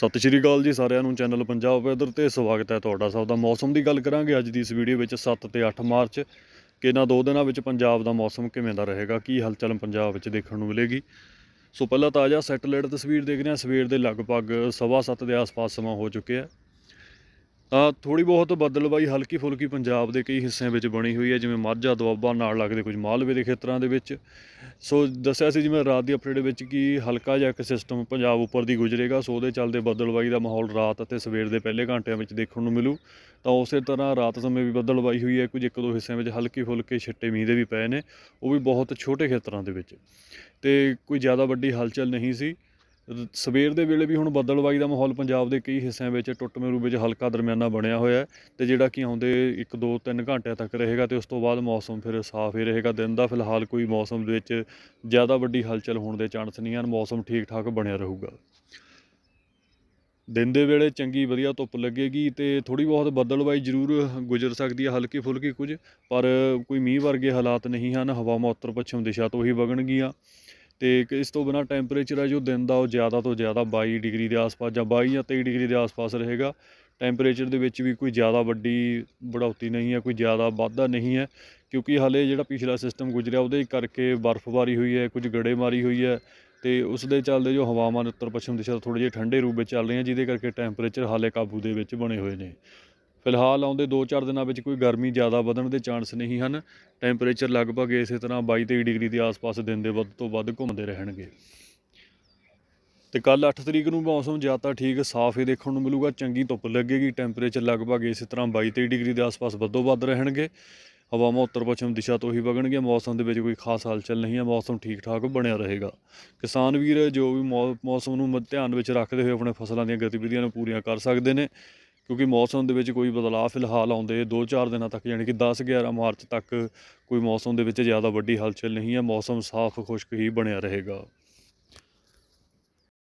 ਸਤਿ ਸ਼੍ਰੀ ਅਕਾਲ ਜੀ ਸਾਰਿਆਂ ਨੂੰ ਚੈਨਲ ਪੰਜਾਬ ਵੈਦਰ ਤੇ ਸਵਾਗਤ ਹੈ ਤੁਹਾਡਾ ਸਭ ਦਾ ਮੌਸਮ ਦੀ ਗੱਲ ਕਰਾਂਗੇ ਅੱਜ ਦੀ ਇਸ ਵੀਡੀਓ ਵਿੱਚ 7 ਤੇ 8 ਮਾਰਚ ਕਿ ਇਹਨਾਂ ਦੋ ਦਿਨਾਂ ਵਿੱਚ ਪੰਜਾਬ ਦਾ ਮੌਸਮ ਕਿਵੇਂ ਦਾ ਰਹੇਗਾ ਕੀ ਹਲਚਲ ਪੰਜਾਬ ਵਿੱਚ ਦੇਖਣ ਨੂੰ ਮਿਲੇਗੀ ਸੋ ਪਹਿਲਾਂ ਤਾਂ ਆ ਜਾ ਸੈਟੇਲਾਈਟ ਤਸਵੀਰ ਦੇਖ ਰਹੇ ਹਾਂ ਸਵੇਰ ਦੇ ਲਗਭਗ 7:30 ਦੇ ਆਸ-ਪਾਸ ਸਮਾਂ ਹੋ ਚੁੱਕਿਆ ਥੋੜੀ ਬਹੁਤ ਬੱਦਲਬਾਈ ਹਲਕੀ ਫੁਲਕੀ ਪੰਜਾਬ ਦੇ ਕਈ ਹਿੱਸਿਆਂ ਵਿੱਚ ਬਣੀ ਹੋਈ ਹੈ ਜਿਵੇਂ ਮਾਝਾ ਦੁਆਬਾ ਨਾਲ ਲੱਗਦੇ ਕੁਝ ਮਾਲਵੇ ਦੇ ਖੇਤਰਾਂ ਦੇ ਵਿੱਚ ਸੋ ਦੱਸਿਆ ਸੀ ਜਿਵੇਂ ਰਾਤ ਦੀ ਅਪਡੇਟ ਵਿੱਚ ਕਿ ਹਲਕਾ ਜਿਹਾ ਇੱਕ ਸਿਸਟਮ ਪੰਜਾਬ ਉੱਪਰ ਦੀ ਗੁਜ਼ਰੇਗਾ ਸੋ ਉਹਦੇ ਚੱਲਦੇ ਬੱਦਲਬਾਈ ਦਾ ਮਾਹੌਲ ਰਾਤ ਅਤੇ ਸਵੇਰ ਦੇ ਪਹਿਲੇ ਘੰਟਿਆਂ ਵਿੱਚ ਦੇਖਣ ਨੂੰ ਮਿਲੂ ਤਾਂ ਉਸੇ ਤਰ੍ਹਾਂ ਰਾਤ ਸਮੇਂ ਵੀ ਬੱਦਲਬਾਈ ਹੋਈ ਹੈ ਕੁਝ ਇੱਕ ਦੋ ਹਿੱਸਿਆਂ ਵਿੱਚ ਹਲਕੀ ਫੁਲਕੀ ਛਿੱਟੇ ਮੀਂਹ ਦੇ ਵੀ ਪਏ ਨੇ ਉਹ ਵੀ ਬਹੁਤ ਛੋਟੇ ਖੇਤਰਾਂ ਦੇ ਵਿੱਚ ਤੇ ਕੋਈ ਜ਼ਿਆਦਾ ਵੱਡੀ ਹਲਚਲ ਨਹੀਂ ਸੀ ਸਵੇਰ ਦੇ ਵੇਲੇ ਵੀ ਹੁਣ ਬੱਦਲਵਾਈ ਦਾ ਮਾਹੌਲ ਪੰਜਾਬ ਦੇ ਕਈ ਹਿੱਸਿਆਂ ਵਿੱਚ ਰੂਪ ਵਿੱਚ ਹਲਕਾ ਦਰਮਿਆਨਾ ਬਣਿਆ ਹੋਇਆ ਤੇ ਜਿਹੜਾ ਕਿ ਆਉਂਦੇ 1 2 3 ਘੰਟਿਆਂ ਤੱਕ ਰਹੇਗਾ ਤੇ ਉਸ ਤੋਂ ਬਾਅਦ ਮੌਸਮ ਫਿਰ ਸਾਫ਼ ਹੀ ਰਹੇਗਾ ਦਿਨ ਦਾ ਫਿਲਹਾਲ ਕੋਈ ਮੌਸਮ ਦੇ ਵਿੱਚ ਜ਼ਿਆਦਾ ਵੱਡੀ ਹਲਚਲ ਹੋਣ ਦੇ ਚਾਂਸ ਨਹੀਂ ਹਨ ਮੌਸਮ ਠੀਕ ਠਾਕ ਬਣਿਆ ਰਹੂਗਾ ਦਿਨ ਦੇ ਵੇਲੇ ਚੰਗੀ ਵਧੀਆ ਧੁੱਪ ਲੱਗੇਗੀ ਤੇ ਥੋੜੀ ਬਹੁਤ ਬੱਦਲਬਾਈ ਜ਼ਰੂਰ ਗੁਜ਼ਰ ਸਕਦੀ ਹੈ ਹਲਕੀ ਫੁਲਕੀ ਕੁਝ ਪਰ ਕੋਈ ਮੀਂਹ ਵਰਗੇ ਹਾਲਾਤ ਨਹੀਂ ਹਨ ਹਵਾਵਾਂ ਉੱਤਰ ਪੱਛਮ ਦਿਸ਼ਾ ਤੋਂ ਹੀ ਵਗਣਗੀਆਂ ਤੇ ਇਸ ਤੋਂ ਬਿਨਾ ਟੈਂਪਰੇਚਰ ਹੈ ਜੋ ਦਿਨ ਦਾ ਉਹ ਜ਼ਿਆਦਾ ਤੋਂ ਜ਼ਿਆਦਾ 22 ਡਿਗਰੀ ਦੇ ਆਸ-ਪਾਸ ਜਾਂ 22 ਜਾਂ 23 ਡਿਗਰੀ ਦੇ ਆਸ-ਪਾਸ ਰਹੇਗਾ ਟੈਂਪਰੇਚਰ ਦੇ ਵਿੱਚ ਵੀ ਕੋਈ ਜ਼ਿਆਦਾ ਵੱਡੀ ਬੜੌਤੀ ਨਹੀਂ ਹੈ ਕੋਈ ਜ਼ਿਆਦਾ ਵਾਧਾ ਨਹੀਂ ਹੈ ਕਿਉਂਕਿ ਹਲੇ ਜਿਹੜਾ ਪਿਛਲਾ ਸਿਸਟਮ ਗੁਜ਼ਰਿਆ ਉਹਦੇ ਕਰਕੇ ਬਰਫ਼ਬਾਰੀ ਹੋਈ ਹੈ ਕੁਝ ਗੜੇਮਾਰੀ ਹੋਈ ਹੈ ਤੇ ਉਸ ਦੇ ਚੱਲਦੇ ਜੋ ਹਵਾਵਾਂ ਉੱਤਰ ਪੱਛਮ ਦਿਸ਼ਾ ਤੋਂ ਥੋੜੇ ਜਿਹੇ ਠੰਡੇ ਰੂਪ ਵਿੱਚ ਚੱਲ ਰਹੀਆਂ ਜਿਹਦੇ ਕਰਕੇ ਟੈਂਪਰੇਚਰ ਹਾਲੇ ਕਾਬੂ ਦੇ ਵਿੱਚ ਬਣੇ ਹੋਏ ਨੇ ਫਿਲਹਾਲ ਆਉਂਦੇ 2-4 ਦਿਨਾਂ ਵਿੱਚ ਕੋਈ ਗਰਮੀ ਜ਼ਿਆਦਾ ਵਧਣ ਦੇ ਚਾਂਸ ਨਹੀਂ ਹਨ ਟੈਂਪਰੇਚਰ ਲਗਭਗ ਇਸੇ ਤਰ੍ਹਾਂ 22-23 ਡਿਗਰੀ ਦੇ ਆਸ-ਪਾਸ ਦਿਨ ਦੇ ਵੱਧ ਤੋਂ ਵੱਧ ਘੁੰਮਦੇ ਰਹਿਣਗੇ ਤੇ ਕੱਲ 8 ਤਰੀਕ ਨੂੰ ਮੌਸਮ ਜ਼ਿਆਦਾ ਠੀਕ ਸਾਫ਼ ਹੀ ਦੇਖਣ ਨੂੰ ਮਿਲੂਗਾ ਚੰਗੀ ਧੁੱਪ ਲੱਗੇਗੀ ਟੈਂਪਰੇਚਰ ਲਗਭਗ ਇਸੇ ਤਰ੍ਹਾਂ 22-23 ਡਿਗਰੀ ਦੇ ਆਸ-ਪਾਸ ਵੱਧੋ ਵੱਧ ਰਹਿਣਗੇ ਹਵਾਵਾਂ ਉੱਤਰ ਪੱਛਮ ਦਿਸ਼ਾ ਤੋਂ ਹੀ ਵਗਣਗੀਆਂ ਮੌਸਮ ਦੇ ਵਿੱਚ ਕੋਈ ਖਾਸ ਹਲਚਲ ਨਹੀਂ ਹੈ ਮੌਸਮ ਠੀਕ ਠਾਕ ਬਣਿਆ ਰਹੇਗਾ ਕਿਸਾਨ ਵੀਰ ਜੋ ਵੀ ਮੌਸਮ ਨੂੰ ਧਿਆਨ ਵਿੱਚ ਰੱਖਦੇ ਹੋਏ ਆਪਣੇ ਫਸਲਾਂ ਦੀਆਂ ਗਤੀਵਿਧੀਆਂ ਨੂੰ ਪੂਰੀਆਂ ਕਰ ਸਕਦੇ ਨੇ ਕਿਉਂਕਿ ਮੌਸਮ ਦੇ ਵਿੱਚ ਕੋਈ ਬਦਲਾਅ ਫਿਲਹਾਲ ਆਉਂਦੇ 2-4 ਦਿਨਾਂ ਤੱਕ ਯਾਨੀ ਕਿ 10-11 ਮਾਰਚ ਤੱਕ ਕੋਈ ਮੌਸਮ ਦੇ ਵਿੱਚ ਜ਼ਿਆਦਾ ਵੱਡੀ ਹਲਚਲ ਨਹੀਂ ਹੈ ਮੌਸਮ ਸਾਫ਼ ਖੁਸ਼ਕ ਹੀ ਬਣਿਆ ਰਹੇਗਾ